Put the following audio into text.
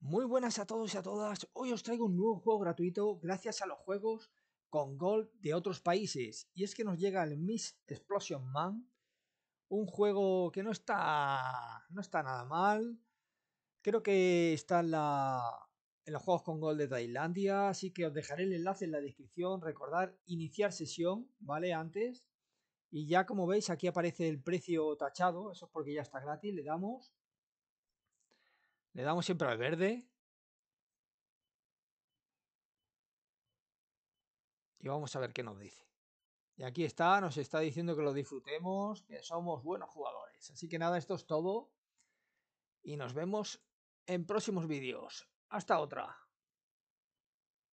Muy buenas a todos y a todas. Hoy os traigo un nuevo juego gratuito gracias a los juegos con Gold de otros países. Y es que nos llega el Miss Explosion Man. Un juego que no está. no está nada mal. Creo que está en, la, en los juegos con Gold de Tailandia. Así que os dejaré el enlace en la descripción. Recordar iniciar sesión, ¿vale? Antes. Y ya como veis, aquí aparece el precio tachado. Eso es porque ya está gratis. Le damos. Le damos siempre al verde. Y vamos a ver qué nos dice. Y aquí está, nos está diciendo que lo disfrutemos, que somos buenos jugadores. Así que nada, esto es todo. Y nos vemos en próximos vídeos. Hasta otra.